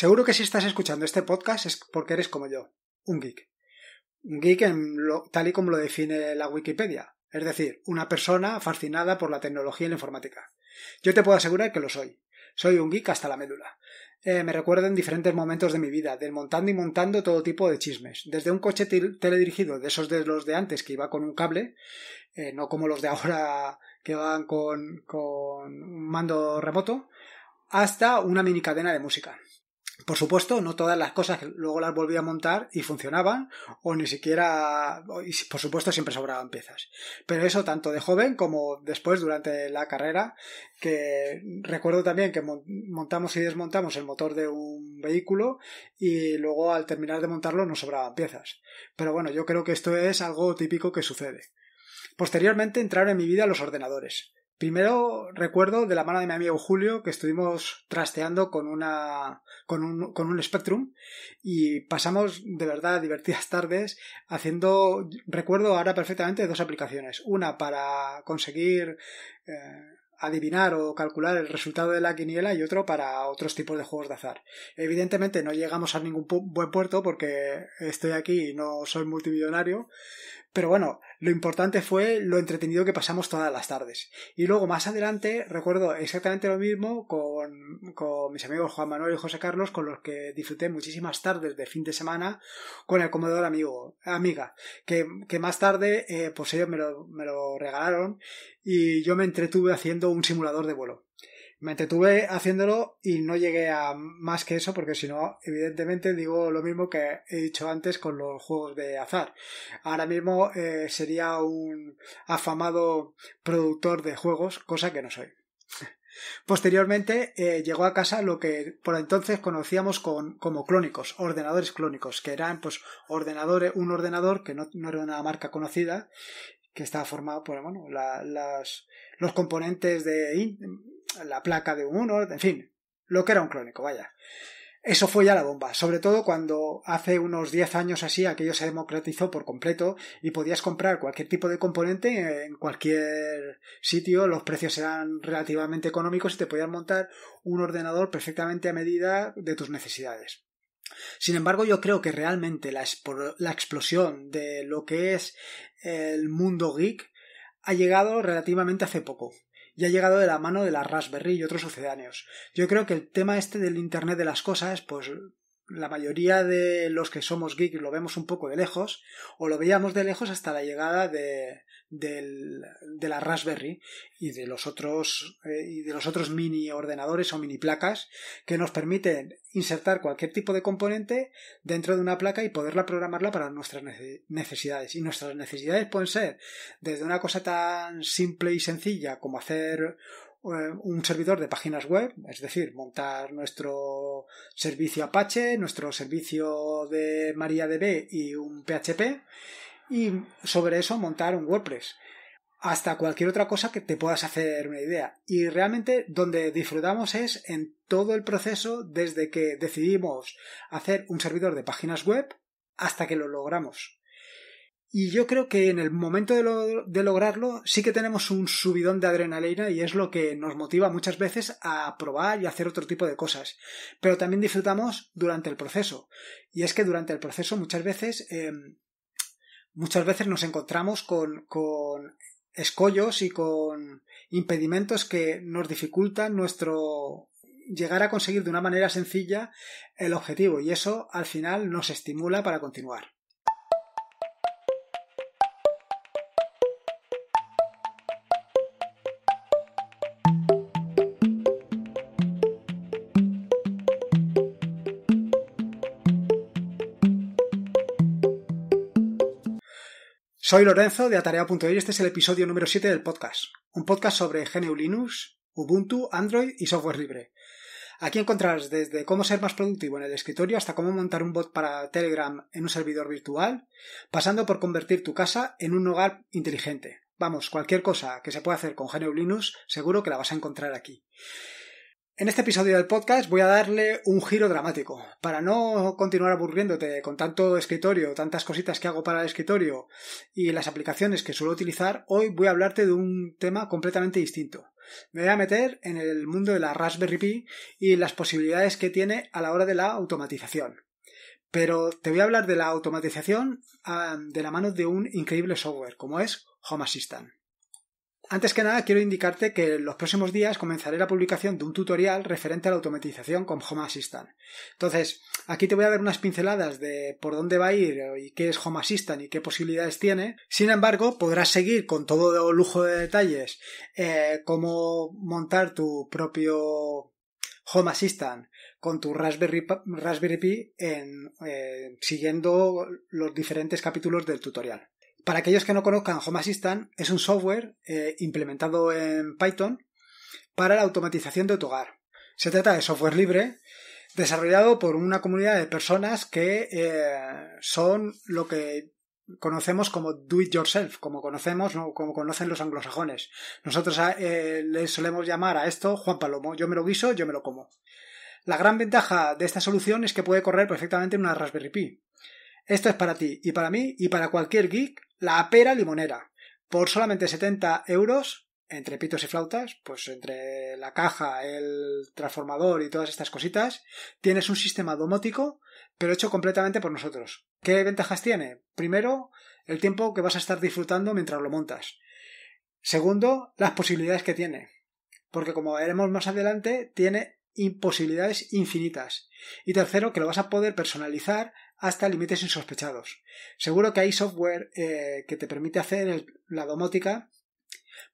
Seguro que si estás escuchando este podcast es porque eres como yo, un geek. Un geek tal y como lo define la Wikipedia, es decir, una persona fascinada por la tecnología y la informática. Yo te puedo asegurar que lo soy. Soy un geek hasta la médula. Eh, me recuerdo en diferentes momentos de mi vida, desmontando y montando todo tipo de chismes. Desde un coche teledirigido, de esos de los de antes que iba con un cable, eh, no como los de ahora que van con, con un mando remoto, hasta una mini cadena de música. Por supuesto, no todas las cosas luego las volví a montar y funcionaban, o ni siquiera, por supuesto, siempre sobraban piezas. Pero eso tanto de joven como después durante la carrera, que recuerdo también que montamos y desmontamos el motor de un vehículo y luego al terminar de montarlo nos sobraban piezas. Pero bueno, yo creo que esto es algo típico que sucede. Posteriormente entraron en mi vida los ordenadores. Primero recuerdo de la mano de mi amigo Julio que estuvimos trasteando con una con un, con un Spectrum y pasamos de verdad divertidas tardes haciendo recuerdo ahora perfectamente dos aplicaciones, una para conseguir eh, adivinar o calcular el resultado de la quiniela y otro para otros tipos de juegos de azar. Evidentemente no llegamos a ningún buen puerto porque estoy aquí y no soy multimillonario, pero bueno, lo importante fue lo entretenido que pasamos todas las tardes. Y luego más adelante recuerdo exactamente lo mismo con, mis amigos Juan Manuel y José Carlos, con los que disfruté muchísimas tardes de fin de semana con el comedor amigo, amiga, que, que más tarde eh, pues ellos me lo, me lo regalaron y yo me entretuve haciendo un simulador de vuelo me detuve haciéndolo y no llegué a más que eso porque si no, evidentemente digo lo mismo que he dicho antes con los juegos de azar. Ahora mismo eh, sería un afamado productor de juegos, cosa que no soy. Posteriormente eh, llegó a casa lo que por entonces conocíamos como clónicos, ordenadores clónicos, que eran pues ordenadores, un ordenador que no, no era una marca conocida, que estaba formado por bueno, las, los componentes de, la placa de un en fin, lo que era un crónico, vaya. Eso fue ya la bomba, sobre todo cuando hace unos 10 años así aquello se democratizó por completo y podías comprar cualquier tipo de componente en cualquier sitio, los precios eran relativamente económicos y te podías montar un ordenador perfectamente a medida de tus necesidades. Sin embargo, yo creo que realmente la explosión de lo que es el mundo geek ha llegado relativamente hace poco y ha llegado de la mano de la Raspberry y otros sucedáneos. Yo creo que el tema este del Internet de las cosas, pues la mayoría de los que somos geeks lo vemos un poco de lejos, o lo veíamos de lejos hasta la llegada de, de la Raspberry y de los otros eh, y de los otros mini ordenadores o mini placas que nos permiten insertar cualquier tipo de componente dentro de una placa y poderla programarla para nuestras necesidades. Y nuestras necesidades pueden ser desde una cosa tan simple y sencilla como hacer eh, un servidor de páginas web, es decir, montar nuestro servicio Apache, nuestro servicio de MariaDB y un PHP y sobre eso montar un WordPress hasta cualquier otra cosa que te puedas hacer una idea. Y realmente donde disfrutamos es en todo el proceso desde que decidimos hacer un servidor de páginas web hasta que lo logramos. Y yo creo que en el momento de, lograrlo sí que tenemos un subidón de adrenalina y es lo que nos motiva muchas veces a probar y hacer otro tipo de cosas. Pero también disfrutamos durante el proceso. Y es que durante el proceso muchas veces, em, muchas veces nos encontramos con, con escollos y con impedimentos que nos dificultan nuestro llegar a conseguir de una manera sencilla el objetivo. Y eso al final nos estimula para continuar. Soy Lorenzo de Atarea.eu y este es el episodio número 7 del podcast, un podcast sobre GNU Linux, Ubuntu, Android y software libre. Aquí encontrarás desde cómo ser más productivo en el escritorio hasta cómo montar un bot para Telegram en un servidor virtual, pasando por convertir tu casa en un hogar inteligente. Vamos, cualquier cosa que se pueda hacer con GNU Linux, seguro que la vas a encontrar aquí. En este episodio del podcast voy a darle un giro dramático. Para no continuar aburriéndote con tanto escritorio, tantas cositas que hago para el escritorio y las aplicaciones que suelo utilizar, hoy voy a hablarte de un tema completamente distinto. Me voy a meter en el mundo de la Raspberry Pi y las posibilidades que tiene a la hora de la automatización. Pero te voy a hablar de la automatización ah, de la mano de un increíble software como es Home Assistant. Antes que nada, quiero indicarte que en los próximos días comenzaré la publicación de un tutorial referente a la automatización con Home Assistant. Entonces, aquí te voy a dar unas pinceladas de por dónde va a ir y qué es Home Assistant y qué posibilidades tiene. Sin embargo, podrás seguir con todo lujo de detalles eh, cómo montar tu propio Home Assistant con tu Raspberry, Pi eh, siguiendo los diferentes capítulos del tutorial. Para aquellos que no conozcan, Home Assistant es un software eh, implementado en Python para la automatización de tu hogar. Se trata de software libre desarrollado por una comunidad de personas que eh, son lo que conocemos como do it yourself, como conocemos, como conocen los anglosajones. Nosotros ah, eh, les le solemos llamar a esto Juan Palomo, yo me lo guiso, yo me lo como. La gran ventaja de esta solución es que puede correr perfectamente en una Raspberry Pi. Esto es para ti y para mí y para cualquier geek, la pera limonera. Por solamente 70 euros, entre pitos y flautas, pues entre la caja, el transformador y todas estas cositas, tienes un sistema domótico, pero hecho completamente por nosotros. ¿Qué ventajas tiene? Primero, el tiempo que vas a estar disfrutando mientras lo montas. Segundo, las posibilidades que tiene. Porque como veremos más adelante, tiene posibilidades infinitas. Y tercero, que lo vas a poder personalizar hasta límites insospechados. Seguro que hay software eh, que te permite hacer la domótica,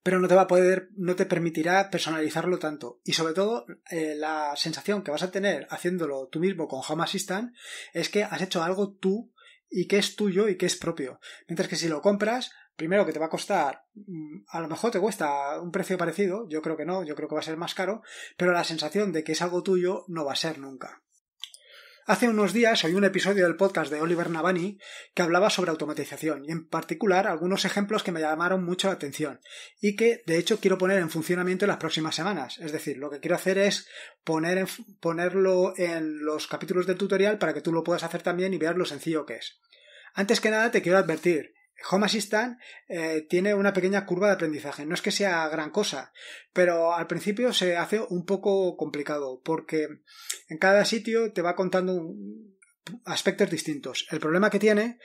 pero no te va a poder, no te permitirá personalizarlo tanto. Y sobre todo, eh, la sensación que vas a tener haciéndolo tú mismo con Home Assistant es que has hecho algo tú y que es tuyo y que es propio. Mientras que si lo compras, primero que te va a costar, mm, a lo mejor te cuesta un precio parecido, yo creo que no, yo creo que va a ser más caro, pero la sensación de que es algo tuyo no va a ser nunca. Hace unos días oí un episodio del podcast de Oliver Navani que hablaba sobre automatización y en particular algunos ejemplos que me llamaron mucho la atención y que de hecho quiero poner en funcionamiento en las próximas semanas. Es decir, lo que quiero hacer es poner ponerlo en los capítulos del tutorial para que tú lo puedas hacer también y veas lo sencillo que es. Antes que nada te quiero advertir Home Assistant eh, tiene una pequeña curva de aprendizaje. No es que sea gran cosa, pero al principio se hace un poco complicado porque en cada sitio te va contando aspectos distintos. El problema que tiene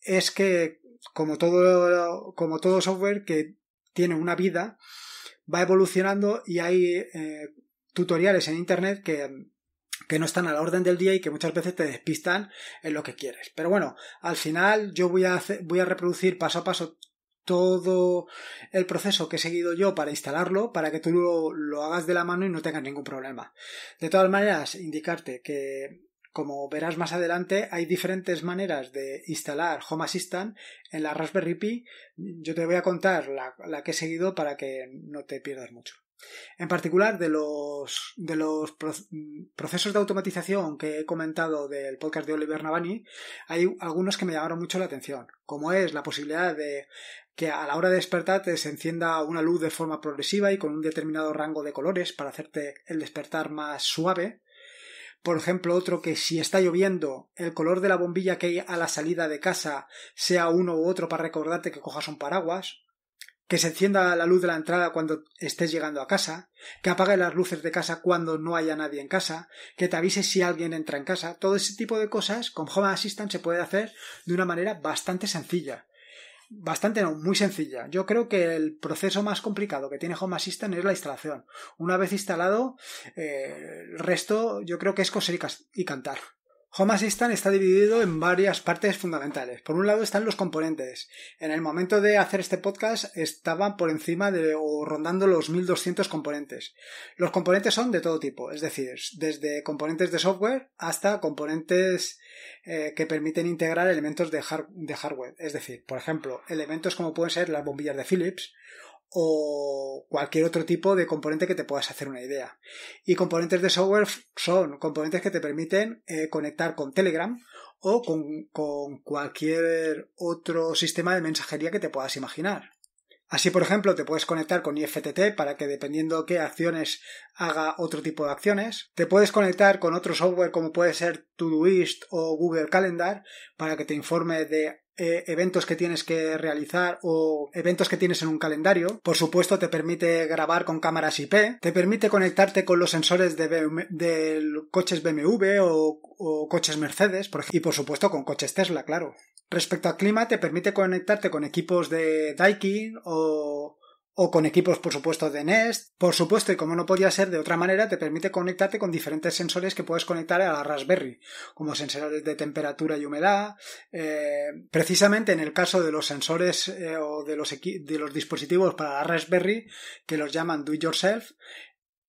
es que, como todo, como todo software que tiene una vida, va evolucionando y hay eh, tutoriales en Internet que que no están a la orden del día y que muchas veces te despistan en lo que quieres. Pero bueno, al final yo voy a, voy a reproducir paso a paso todo el proceso que he seguido yo para instalarlo, para que tú lo, lo, hagas de la mano y no tengas ningún problema. De todas maneras, indicarte que, como verás más adelante, hay diferentes maneras de instalar Home Assistant en la Raspberry Pi. Yo te voy a contar la que he seguido para que no te pierdas mucho. En particular, de los, de los mm, procesos de automatización que he comentado del podcast de Oliver Navani, hay algunos que me llamaron mucho la atención, como es la posibilidad de que a la hora de despertarte se encienda una luz de forma progresiva y con un determinado rango de colores para hacerte el despertar más suave. Por ejemplo, otro que si está lloviendo, el color de la bombilla que hay a la salida de casa sea uno u otro para recordarte que cojas un paraguas, que se encienda la luz de la entrada cuando estés llegando a casa, que apague las luces de casa cuando no haya nadie en casa, que te avise si alguien entra en casa. Todo ese tipo de cosas con Home Assistant se puede hacer de una manera bastante sencilla. Bastante no, muy sencilla. Yo creo que el proceso más complicado que tiene Home Assistant es la instalación. Una vez instalado, eh, el resto yo creo que es coser y cantar. Home Assistant está dividido en varias partes fundamentales. Por un lado están los componentes. En el momento de hacer este podcast estaban por encima de o rondando los 1200 componentes. Los componentes son de todo tipo, es decir, desde componentes de software hasta componentes eh, que permiten integrar elementos de hardware. Es decir, por ejemplo, elementos como pueden ser las bombillas de Philips o cualquier otro tipo de componente que te puedas hacer una idea. Y componentes de software son componentes que te permiten eh, conectar con Telegram o con, cualquier otro sistema de mensajería que te puedas imaginar. Así, por ejemplo, te puedes conectar con IFTT para que dependiendo qué acciones haga otro tipo de acciones. Te puedes conectar con otro software como puede ser Todoist o Google Calendar para que te informe de eh, eventos que tienes que realizar o eventos que tienes en un calendario. Por supuesto, te permite grabar con cámaras IP, te permite conectarte con los sensores de, coches BMW o, coches Mercedes, y por supuesto con coches Tesla, claro. Respecto al clima, te permite conectarte con equipos de Daikin o o con equipos, por supuesto, de Nest. Por supuesto, y como no podía ser de otra manera, te permite conectarte con diferentes sensores que puedes conectar a la Raspberry, como sensores de temperatura y humedad. Eh, precisamente en el caso de los sensores eh, o de los, de los dispositivos para la Raspberry, que los llaman do it yourself,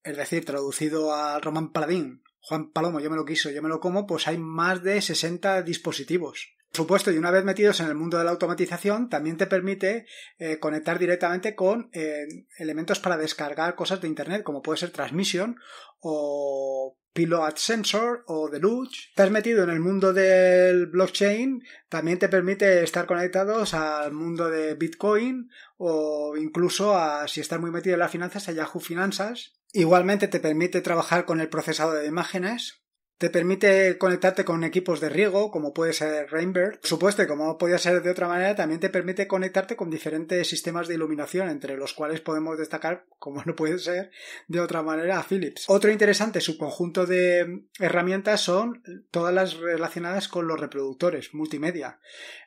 es decir, traducido al Román Paladín, Juan Palomo, yo me lo quiso, yo me lo como, pues hay más de 60 dispositivos. Por supuesto, y una vez metidos en el mundo de la automatización, también te permite eh, conectar directamente con eh, elementos para descargar cosas de Internet, como puede ser Transmission o Pilot Sensor o Deluge. Estás metido en el mundo del blockchain, también te permite estar conectados al mundo de Bitcoin o incluso a, si estás muy metido en las finanzas, a Yahoo Finanzas. Igualmente te permite trabajar con el procesado de imágenes, te permite conectarte con equipos de riego, como puede ser Rainbird. Por supuesto, como podía ser de otra manera, también te permite conectarte con diferentes sistemas de iluminación, entre los cuales podemos destacar, como no puede ser de otra manera, a Philips. Otro interesante subconjunto de herramientas son todas las relacionadas con los reproductores multimedia,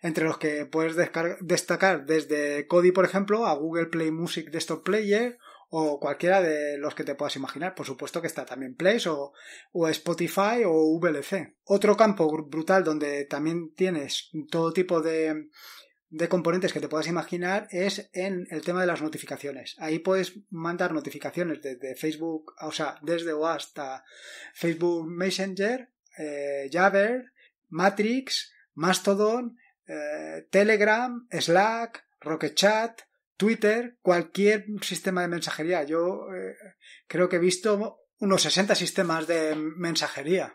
entre los que puedes destacar desde Kodi, por ejemplo, a Google Play Music Desktop Player o cualquiera de los que te puedas imaginar. Por supuesto que está también Place o, o Spotify o VLC. Otro campo brutal donde también tienes todo tipo de, componentes que te puedas imaginar es en el tema de las notificaciones. Ahí puedes mandar notificaciones desde Facebook, o sea, desde o hasta Facebook Messenger, eh, Jabber, Matrix, Mastodon, eh, Telegram, Slack, Rocket Chat, Twitter, cualquier sistema de mensajería. Yo eh, creo que he visto unos 60 sistemas de mensajería.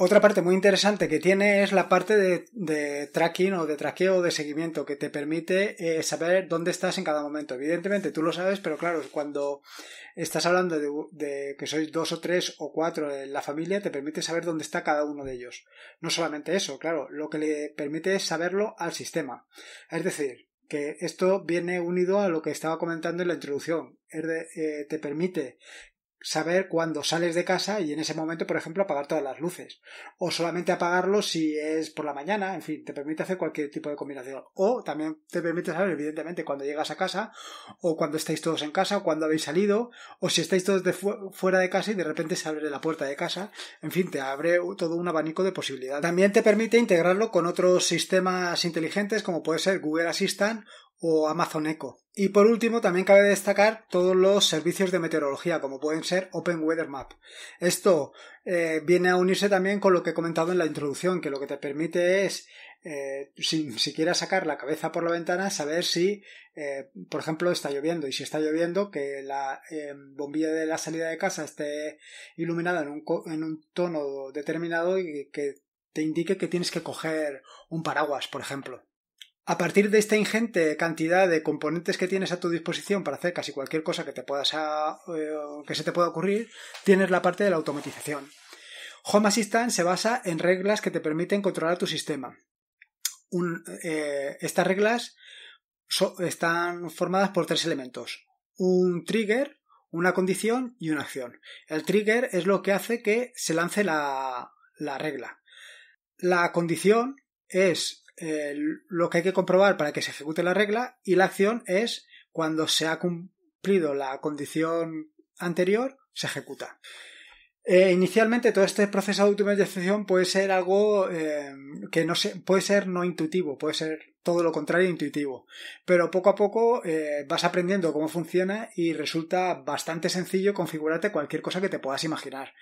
Otra parte muy interesante que tiene es la parte de, tracking o de traqueo o de seguimiento que te permite eh, saber dónde estás en cada momento. Evidentemente tú lo sabes, pero claro, cuando estás hablando de, de, que sois dos o tres o cuatro en la familia, te permite saber dónde está cada uno de ellos. No solamente eso, claro, lo que le permite es saberlo al sistema. Es decir, que esto viene unido a lo que estaba comentando en la introducción. Eh, te permite saber cuándo sales de casa y en ese momento, por ejemplo, apagar todas las luces. O solamente apagarlo si es por la mañana, en fin, te permite hacer cualquier tipo de combinación. O también te permite saber, evidentemente, cuando llegas a casa, o cuando estáis todos en casa, o cuando habéis salido, o si estáis todos fuera de casa y de repente se abre la puerta de casa. En fin, te abre todo un abanico de posibilidades. También te permite integrarlo con otros sistemas inteligentes como puede ser Google Assistant o Amazon Echo. Y por último, también cabe destacar todos los servicios de meteorología, como pueden ser Open Weather Map. Esto eh, viene a unirse también con lo que he comentado en la introducción, que lo que te permite es, si eh, sin siquiera sacar la cabeza por la ventana, saber si, eh, por ejemplo, está lloviendo. Y si está lloviendo, que la em, bombilla de la salida de casa esté iluminada en un, en un tono determinado y que te indique que tienes que coger un paraguas, por ejemplo. A partir de esta ingente cantidad de componentes que tienes a tu disposición para hacer casi cualquier cosa que, te puedas eh, que se te pueda ocurrir, tienes la parte de la automatización. Home Assistant se basa en reglas que te permiten controlar tu sistema. Eh, estas reglas están formadas por tres elementos. Un trigger, una condición y una acción. El trigger es lo que hace que se lance la, la regla. La condición es eh, lo que hay que comprobar para que se ejecute la regla y la acción es cuando se ha cumplido la condición anterior, se ejecuta. Eh, inicialmente todo este proceso de automatización puede ser algo eh, que no se, puede ser no intuitivo, puede ser todo lo contrario intuitivo. Pero poco a poco eh, vas aprendiendo cómo funciona y resulta bastante sencillo configurarte cualquier cosa que te puedas imaginar.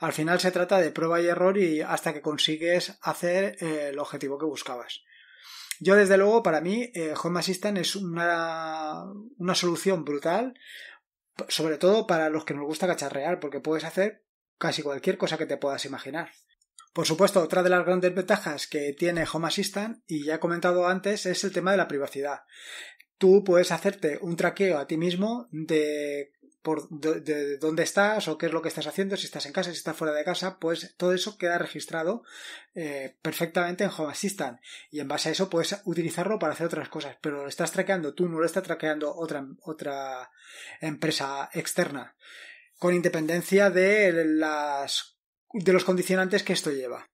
Al final se trata de prueba y error y hasta que consigues hacer eh, el objetivo que buscabas. Yo desde luego para mí eh, Home Assistant es una, una solución brutal, sobre todo para los que nos gusta cacharrear, porque puedes hacer casi cualquier cosa que te puedas imaginar. Por supuesto, otra de las grandes ventajas que tiene Home Assistant, y ya he comentado antes, es el tema de la privacidad. Tú puedes hacerte un traqueo a ti mismo de, dónde estás o qué es lo que estás haciendo, si estás en casa, si estás fuera de casa, pues todo eso queda registrado eh, perfectamente en Home Assistant. Y en base a eso puedes utilizarlo para hacer otras cosas, pero lo estás traqueando tú, no lo está traqueando otra, otra empresa externa con independencia de las de los condicionantes que esto lleva.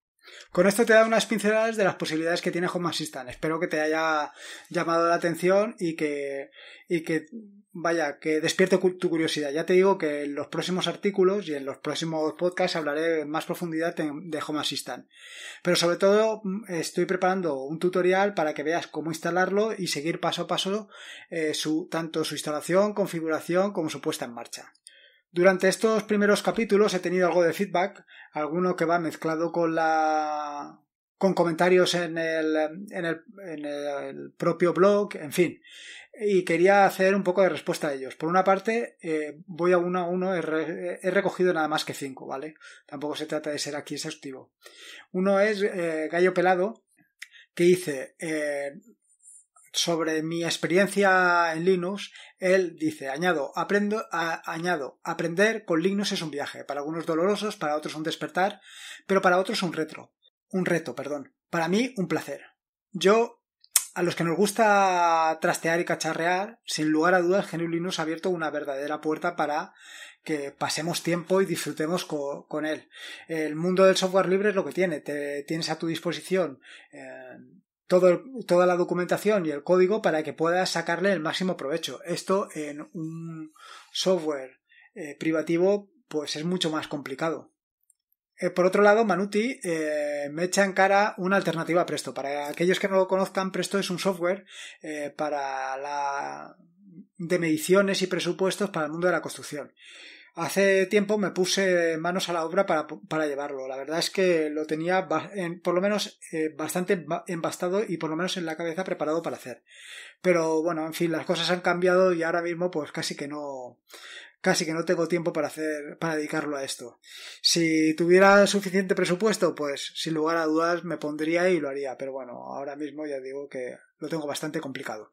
Con esto te da unas pinceladas de las posibilidades que tiene Home Assistant. Espero que te haya llamado la atención y que, y que vaya, que despierte tu curiosidad. Ya te digo que en los próximos artículos y en los próximos podcasts hablaré en más profundidad de Home Assistant. Pero sobre todo estoy preparando un tutorial para que veas cómo instalarlo y seguir paso a paso eh, su, tanto su instalación, configuración como su puesta en marcha. Durante estos primeros capítulos he tenido algo de feedback, alguno que va mezclado con la con comentarios en el, en el, propio blog, en fin. Y quería hacer un poco de respuesta a ellos. Por una parte, eh, voy a uno a uno, he, recogido nada más que cinco, ¿vale? Tampoco se trata de ser aquí exhaustivo. Uno es eh, Gallo Pelado, que dice, eh, sobre mi experiencia en Linux, él dice, añado, aprendo, añado, aprender con Linux es un viaje, para algunos dolorosos, para otros un despertar, pero para otros un reto, un reto, perdón. Para mí, un placer. Yo, a los que nos gusta trastear y cacharrear, sin lugar a dudas, genio Linux ha abierto una verdadera puerta para que pasemos tiempo y disfrutemos con él. El mundo del software libre es lo que tiene. Te tienes a tu disposición eh, toda la documentación y el código para que puedas sacarle el máximo provecho. Esto en un software eh, privativo pues es mucho más complicado. Eh, por otro lado, Manuti eh, me echa en cara una alternativa a Presto. Para aquellos que no lo conozcan, Presto es un software para la de mediciones y presupuestos para el mundo de la construcción. Hace tiempo me puse manos a la obra para, llevarlo. La verdad es que lo tenía por lo menos eh, bastante embastado y por lo menos en la cabeza preparado para hacer. Pero bueno, en fin, las cosas han cambiado y ahora mismo pues casi que no casi que no tengo tiempo para hacer para dedicarlo a esto. Si tuviera suficiente presupuesto, pues sin lugar a dudas me pondría y lo haría, pero bueno, ahora mismo ya digo que lo tengo bastante complicado.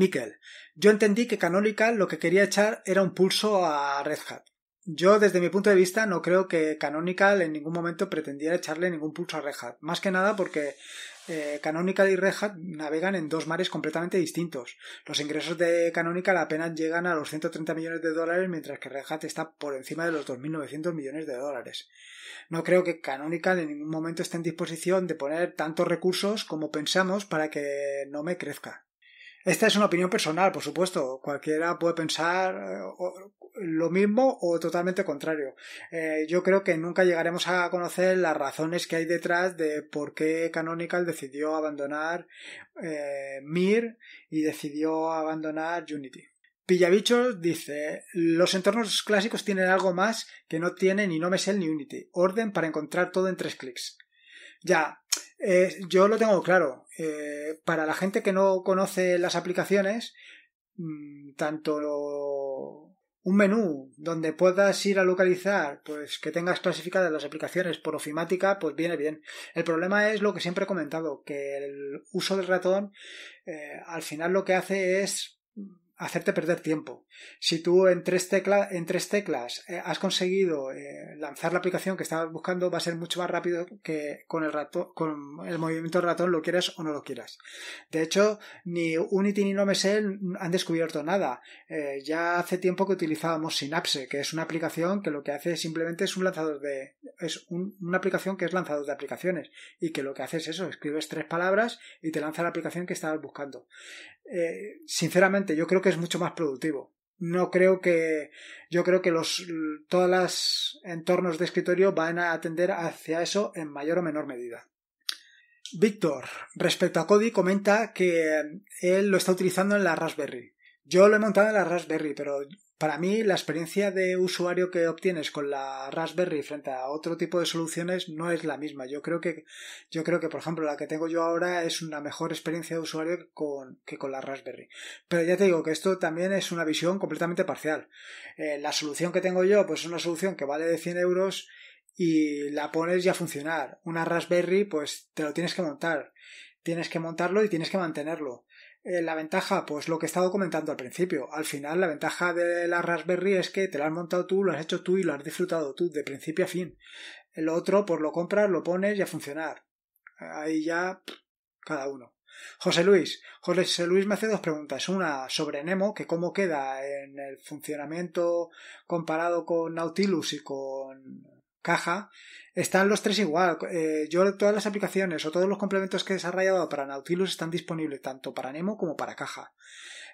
Miquel, yo entendí que Canonical lo que quería echar era un pulso a Red Hat. Yo, desde mi punto de vista, no creo que Canonical en ningún momento pretendiera echarle ningún pulso a Red Hat. Más que nada porque eh, Canonical y Red Hat navegan en dos mares completamente distintos. Los ingresos de Canonical apenas llegan a los 130 millones de dólares, mientras que Red Hat está por encima de los 2.900 millones de dólares. No creo que Canonical en ningún momento esté en disposición de poner tantos recursos como pensamos para que no me crezca. Esta es una opinión personal, por supuesto. Cualquiera puede pensar eh, lo mismo o totalmente contrario. Eh, yo creo que nunca llegaremos a conocer las razones que hay detrás de por qué Canonical decidió abandonar eh, Mir y decidió abandonar Unity. Pillavichos dice, los entornos clásicos tienen algo más que no tiene ni no me ni Unity, orden para encontrar todo en tres clics. Ya, eh, yo lo tengo claro. Eh, para la gente que no conoce las aplicaciones, mm, tanto lo... un menú donde puedas ir a localizar, pues que tengas clasificadas las aplicaciones por ofimática, pues viene bien. El problema es lo que siempre he comentado, que el uso del ratón eh, al final lo que hace es hacerte perder tiempo. Si tú en tres, teclas en tres teclas eh, has conseguido eh, lanzar la aplicación que estabas buscando, va a ser mucho más rápido que con el, ratón, con el movimiento del ratón, lo quieras o no lo quieras. De hecho, ni Unity ni NoMesel han descubierto nada. Eh, ya hace tiempo que utilizábamos Synapse, que es una aplicación que lo que hace simplemente es un lanzador de. es una aplicación que es lanzador de aplicaciones y que lo que hace es eso, escribes tres palabras y te lanza la aplicación que estabas buscando. Eh, sinceramente yo creo que es mucho más productivo. No creo que yo creo que los todos los entornos de escritorio van a atender hacia eso en mayor o menor medida. Víctor, respecto a Cody, comenta que eh, él lo está utilizando en la Raspberry. Yo lo he montado en la Raspberry, pero para mí, la experiencia de usuario que obtienes con la Raspberry frente a otro tipo de soluciones no es la misma. Yo creo que, yo creo que, por ejemplo, la que tengo yo ahora es una mejor experiencia de usuario que con, que con la Raspberry. Pero ya te digo que esto también es una visión completamente parcial. Eh, la solución que tengo yo, pues es una solución que vale de 100 euros y la pones ya a funcionar. Una Raspberry, pues te lo tienes que montar. Tienes que montarlo y tienes que mantenerlo. Eh, la ventaja, pues lo que he estado comentando al principio. Al final, la ventaja de la Raspberry es que te la has montado tú, lo has hecho tú y lo has disfrutado tú, de principio a fin. El otro, pues lo compras, lo pones y a funcionar. Ahí ya, cada uno. José Luis. José Luis me hace dos preguntas. Una sobre Nemo, que cómo queda en el funcionamiento comparado con Nautilus y con caja, están los tres igual. Eh, yo todas las aplicaciones o todos los complementos que he desarrollado para Nautilus están disponibles tanto para Nemo como para caja.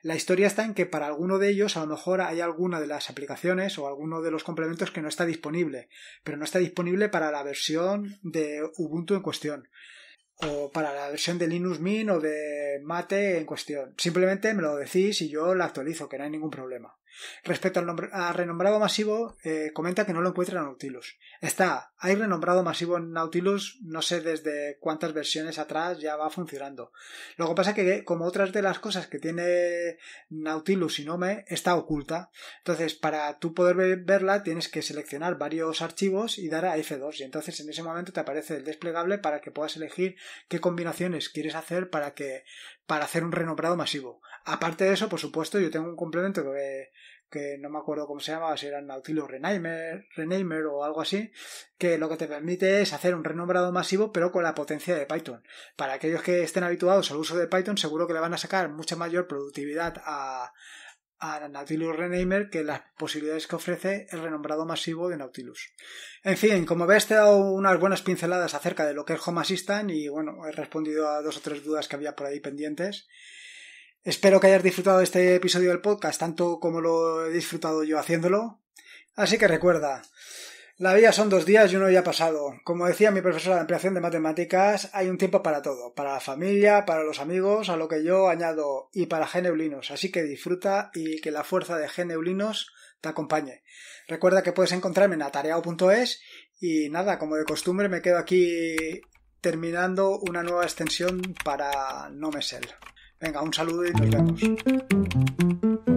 La historia está en que para alguno de ellos a lo mejor hay alguna de las aplicaciones o alguno de los complementos que no está disponible, pero no está disponible para la versión de Ubuntu en cuestión o para la versión de Linux Mint o de Mate en cuestión. Simplemente me lo decís y yo la actualizo, que no hay ningún problema. Respecto al, renombrado masivo, eh, comenta que no lo encuentra en Nautilus. Está, hay renombrado masivo en Nautilus, no sé desde cuántas versiones atrás ya va funcionando. Lo que pasa que, como otras de las cosas que tiene Nautilus y Nome, está oculta. Entonces, para tú poder verla, tienes que seleccionar varios archivos y dar a F2. Y entonces, en ese momento, te aparece el desplegable para que puedas elegir qué combinaciones quieres hacer para que para hacer un renombrado masivo. Aparte de eso, por supuesto, yo tengo un complemento que, no me acuerdo cómo se llamaba, si era Nautilus Renamer, Renamer o algo así, que lo que te permite es hacer un renombrado masivo pero con la potencia de Python. Para aquellos que estén habituados al uso de Python, seguro que le van a sacar mucha mayor productividad a, a Nautilus Renamer que las posibilidades que ofrece el renombrado masivo de Nautilus. En fin, como ves te he dado unas buenas pinceladas acerca de lo que es Home Assistant y bueno, he respondido a dos o tres dudas que había por ahí pendientes Espero que hayas disfrutado de este episodio del podcast tanto como lo he disfrutado yo haciéndolo. Así que recuerda, la vida son dos días y uno ya ha pasado. Como decía mi profesora de ampliación de matemáticas, hay un tiempo para todo, para la familia, para los amigos, a lo que yo añado, y para Geneulinos. Así que disfruta y que la fuerza de Geneulinos te acompañe. Recuerda que puedes encontrarme en atareado.es y nada, como de costumbre me quedo aquí terminando una nueva extensión para NoMesel. Venga, un saludo y nos vemos.